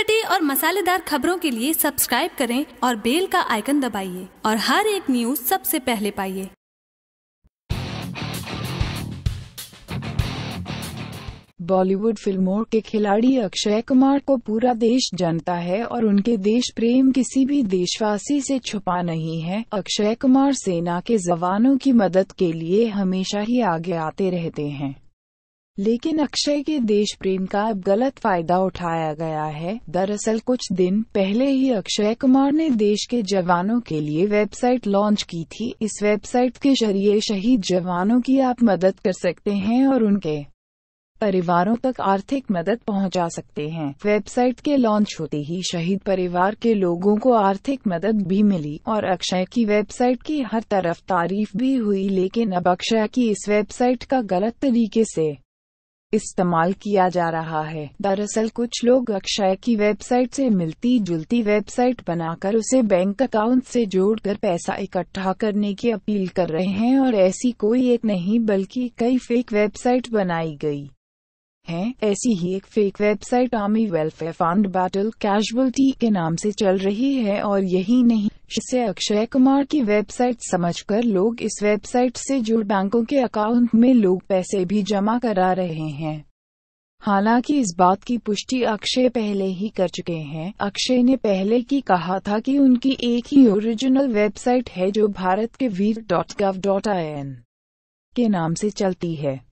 चटपटी और मसालेदार खबरों के लिए सब्सक्राइब करें और बेल का आइकन दबाइए और हर एक न्यूज सबसे पहले पाइए बॉलीवुड फिल्मों के खिलाड़ी अक्षय कुमार को पूरा देश जानता है और उनके देश प्रेम किसी भी देशवासी से छुपा नहीं है अक्षय कुमार सेना के जवानों की मदद के लिए हमेशा ही आगे आते रहते हैं लेकिन अक्षय के देश प्रेम का अब गलत फायदा उठाया गया है दरअसल कुछ दिन पहले ही अक्षय कुमार ने देश के जवानों के लिए वेबसाइट लॉन्च की थी इस वेबसाइट के जरिए शहीद जवानों की आप मदद कर सकते हैं और उनके परिवारों तक आर्थिक मदद पहुंचा सकते हैं वेबसाइट के लॉन्च होते ही शहीद परिवार के लोगों को आर्थिक मदद भी मिली और अक्षय की वेबसाइट की हर तरफ तारीफ भी हुई लेकिन अब अक्षय की इस वेबसाइट का गलत तरीके से इस्तेमाल किया जा रहा है दरअसल कुछ लोग अक्षय की वेबसाइट से मिलती जुलती वेबसाइट बनाकर उसे बैंक अकाउंट से जोड़कर पैसा इकट्ठा करने की अपील कर रहे हैं और ऐसी कोई एक नहीं बल्कि कई फेक वेबसाइट बनाई गई है ऐसी ही एक fake website army welfare fund battle casualty के नाम से चल रही है और यही नहीं से अक्षय कुमार की वेबसाइट समझकर लोग इस वेबसाइट से जुड़ बैंकों के अकाउंट में लोग पैसे भी जमा करा रहे हैं हालांकि इस बात की पुष्टि अक्षय पहले ही कर चुके हैं अक्षय ने पहले की कहा था कि उनकी एक ही ओरिजिनल वेबसाइट है जो भारत के वीर dot gov dot I N के नाम से चलती है